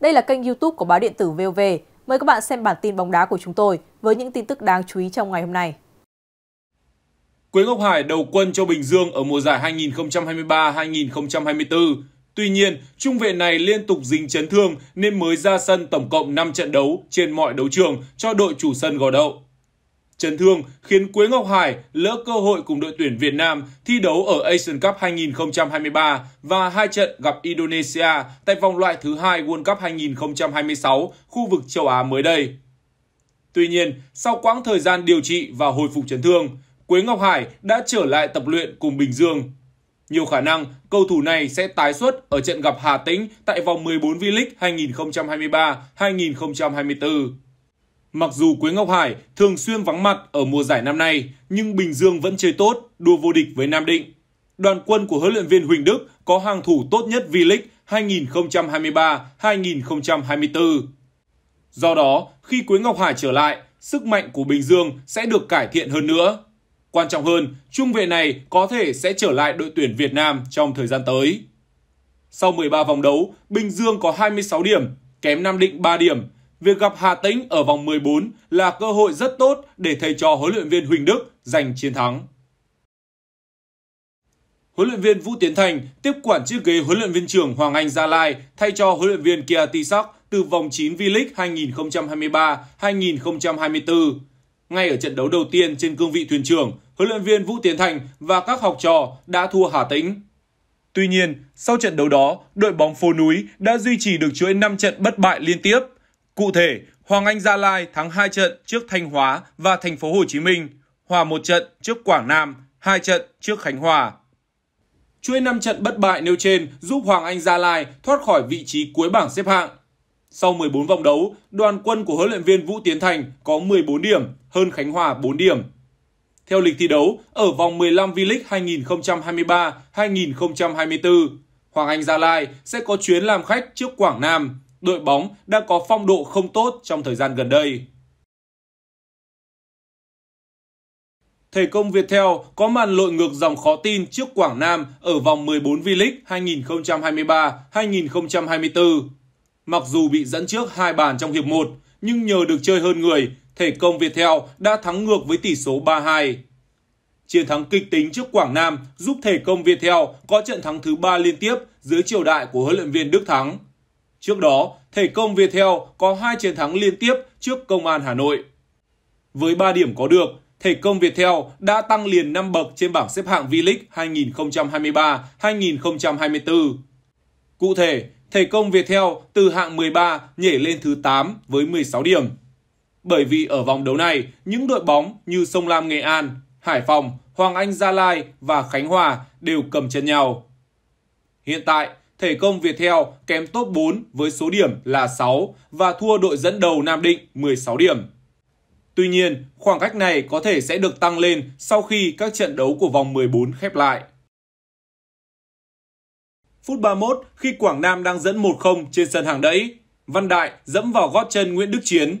Đây là kênh YouTube của báo điện tử VOV. Mời các bạn xem bản tin bóng đá của chúng tôi với những tin tức đáng chú ý trong ngày hôm nay. Quế Ngọc Hải đầu quân cho Bình Dương ở mùa giải 2023-2024. Tuy nhiên, trung vệ này liên tục dính chấn thương nên mới ra sân tổng cộng 5 trận đấu trên mọi đấu trường cho đội chủ sân Gò Đậu. Chấn thương khiến Quế Ngọc Hải lỡ cơ hội cùng đội tuyển Việt Nam thi đấu ở Asian Cup 2023 và hai trận gặp Indonesia tại vòng loại thứ hai World Cup 2026 khu vực châu Á mới đây. Tuy nhiên, sau quãng thời gian điều trị và hồi phục chấn thương, Quế Ngọc Hải đã trở lại tập luyện cùng Bình Dương. Nhiều khả năng cầu thủ này sẽ tái xuất ở trận gặp Hà Tĩnh tại vòng 14 V-League 2023-2024. Mặc dù Quế Ngọc Hải thường xuyên vắng mặt ở mùa giải năm nay, nhưng Bình Dương vẫn chơi tốt, đua vô địch với Nam Định. Đoàn quân của huấn luyện viên Huỳnh Đức có hàng thủ tốt nhất V-League 2023-2024. Do đó, khi Quế Ngọc Hải trở lại, sức mạnh của Bình Dương sẽ được cải thiện hơn nữa. Quan trọng hơn, trung vệ này có thể sẽ trở lại đội tuyển Việt Nam trong thời gian tới. Sau 13 vòng đấu, Bình Dương có 26 điểm, kém Nam Định 3 điểm, Việc gặp Hà Tĩnh ở vòng 14 là cơ hội rất tốt để thầy trò huấn luyện viên Huỳnh Đức giành chiến thắng. Huấn luyện viên Vũ Tiến Thành tiếp quản chiếc ghế huấn luyện viên trưởng Hoàng Anh Gia Lai thay cho huấn luyện viên Kia Tisak từ vòng 9 V-League 2023-2024. Ngay ở trận đấu đầu tiên trên cương vị thuyền trưởng, huấn luyện viên Vũ Tiến Thành và các học trò đã thua Hà Tĩnh. Tuy nhiên, sau trận đấu đó, đội bóng phố núi đã duy trì được chuỗi 5 trận bất bại liên tiếp – Cụ thể, Hoàng Anh Gia Lai thắng 2 trận trước Thanh Hóa và Thành phố Hồ Chí Minh, hòa 1 trận trước Quảng Nam, 2 trận trước Khánh Hòa. Chuỗi 5 trận bất bại nêu trên giúp Hoàng Anh Gia Lai thoát khỏi vị trí cuối bảng xếp hạng. Sau 14 vòng đấu, đoàn quân của huấn luyện viên Vũ Tiến Thành có 14 điểm, hơn Khánh Hòa 4 điểm. Theo lịch thi đấu, ở vòng 15 V-League 2023-2024, Hoàng Anh Gia Lai sẽ có chuyến làm khách trước Quảng Nam, đội bóng đang có phong độ không tốt trong thời gian gần đây. Thể công Viettel có màn lội ngược dòng khó tin trước Quảng Nam ở vòng 14 V-League 2023-2024. Mặc dù bị dẫn trước hai bàn trong hiệp 1, nhưng nhờ được chơi hơn người, thể công Viettel đã thắng ngược với tỷ số 3-2. Chiến thắng kịch tính trước Quảng Nam giúp thể công Viettel có trận thắng thứ 3 liên tiếp dưới triều đại của huấn luyện viên Đức Thắng. Trước đó, Thể công Viettel có hai chiến thắng liên tiếp trước Công an Hà Nội. Với 3 điểm có được, Thể công Viettel đã tăng liền 5 bậc trên bảng xếp hạng V-League 2023-2024. Cụ thể, Thể công Viettel từ hạng 13 nhảy lên thứ 8 với 16 điểm. Bởi vì ở vòng đấu này, những đội bóng như Sông Lam Nghệ An, Hải Phòng, Hoàng Anh Gia Lai và Khánh Hòa đều cầm chân nhau. Hiện tại, thể công Việt Theo kém top 4 với số điểm là 6 và thua đội dẫn đầu Nam Định 16 điểm. Tuy nhiên, khoảng cách này có thể sẽ được tăng lên sau khi các trận đấu của vòng 14 khép lại. Phút 31 khi Quảng Nam đang dẫn 1-0 trên sân hàng đẫy, Văn Đại dẫm vào gót chân Nguyễn Đức Chiến.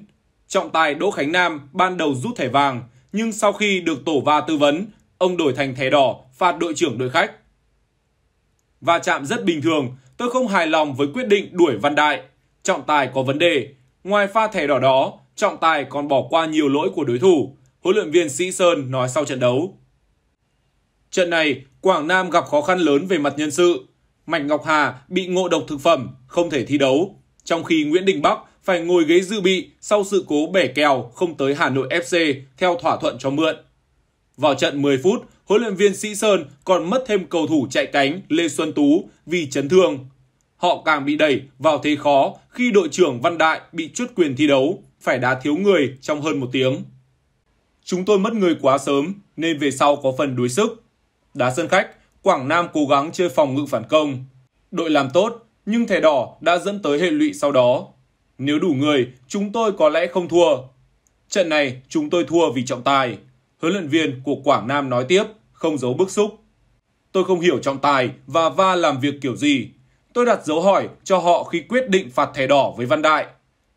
Trọng tài Đỗ Khánh Nam ban đầu rút thẻ vàng, nhưng sau khi được tổ va tư vấn, ông đổi thành thẻ đỏ phạt đội trưởng đội khách và chạm rất bình thường, tôi không hài lòng với quyết định đuổi Văn Đại. Trọng tài có vấn đề. Ngoài pha thẻ đỏ đó, trọng tài còn bỏ qua nhiều lỗi của đối thủ, huấn luyện viên Sĩ Sơn nói sau trận đấu. Trận này, Quảng Nam gặp khó khăn lớn về mặt nhân sự. Mạnh Ngọc Hà bị ngộ độc thực phẩm, không thể thi đấu. Trong khi Nguyễn Đình Bắc phải ngồi ghế dự bị sau sự cố bẻ kèo không tới Hà Nội FC theo thỏa thuận cho mượn. Vào trận 10 phút, huấn luyện viên Sĩ Sơn còn mất thêm cầu thủ chạy cánh Lê Xuân Tú vì chấn thương. Họ càng bị đẩy vào thế khó khi đội trưởng Văn Đại bị chuất quyền thi đấu, phải đá thiếu người trong hơn một tiếng. Chúng tôi mất người quá sớm nên về sau có phần đuối sức. Đá sân khách, Quảng Nam cố gắng chơi phòng ngự phản công. Đội làm tốt nhưng thẻ đỏ đã dẫn tới hệ lụy sau đó. Nếu đủ người, chúng tôi có lẽ không thua. Trận này chúng tôi thua vì trọng tài. Huấn luyện viên của Quảng Nam nói tiếp, không giấu bức xúc. Tôi không hiểu trọng tài và va làm việc kiểu gì. Tôi đặt dấu hỏi cho họ khi quyết định phạt thẻ đỏ với Văn Đại.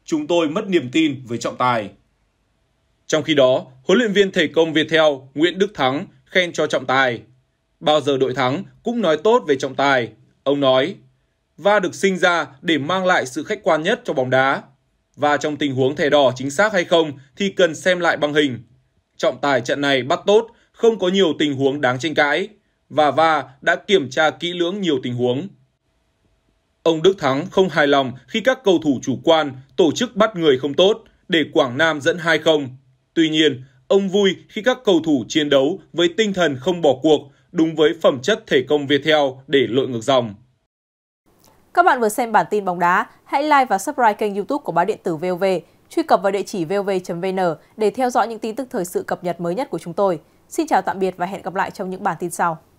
Chúng tôi mất niềm tin với trọng tài. Trong khi đó, huấn luyện viên thể công Việt theo Nguyễn Đức Thắng khen cho trọng tài. Bao giờ đội thắng cũng nói tốt về trọng tài. Ông nói, va được sinh ra để mang lại sự khách quan nhất cho bóng đá. Và trong tình huống thẻ đỏ chính xác hay không thì cần xem lại băng hình trọng tài trận này bắt tốt, không có nhiều tình huống đáng tranh cãi và VA đã kiểm tra kỹ lưỡng nhiều tình huống. Ông Đức Thắng không hài lòng khi các cầu thủ chủ quan tổ chức bắt người không tốt để Quảng Nam dẫn 2-0. Tuy nhiên, ông vui khi các cầu thủ chiến đấu với tinh thần không bỏ cuộc, đúng với phẩm chất thể công Việt theo để lội ngược dòng. Các bạn vừa xem bản tin bóng đá, hãy like và subscribe kênh youtube của Báo Điện tử VOV truy cập vào địa chỉ vov.vn để theo dõi những tin tức thời sự cập nhật mới nhất của chúng tôi. Xin chào tạm biệt và hẹn gặp lại trong những bản tin sau.